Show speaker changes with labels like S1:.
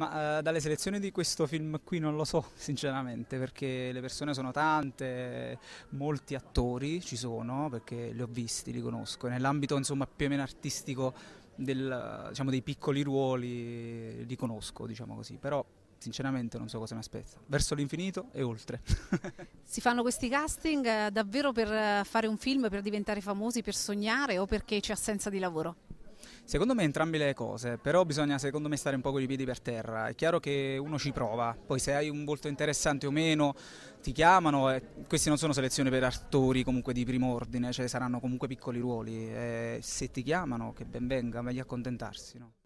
S1: Ma eh, dalle selezioni di questo film qui non lo so, sinceramente, perché le persone sono tante, molti attori ci sono, perché li ho visti, li conosco. Nell'ambito insomma più o meno artistico del, diciamo, dei piccoli ruoli li conosco, diciamo così, però sinceramente non so cosa mi aspetta.
S2: Verso l'infinito e oltre.
S3: si fanno questi casting eh, davvero per eh, fare un film, per diventare famosi, per sognare o perché c'è assenza di lavoro?
S1: Secondo me entrambe le cose, però bisogna secondo me stare un po' con i piedi per terra. È chiaro che uno ci prova, poi se hai un volto interessante o meno ti chiamano, eh, queste non sono selezioni per attori comunque di primo ordine, cioè saranno comunque piccoli ruoli. Eh, se ti chiamano che ben venga, meglio accontentarsi. No?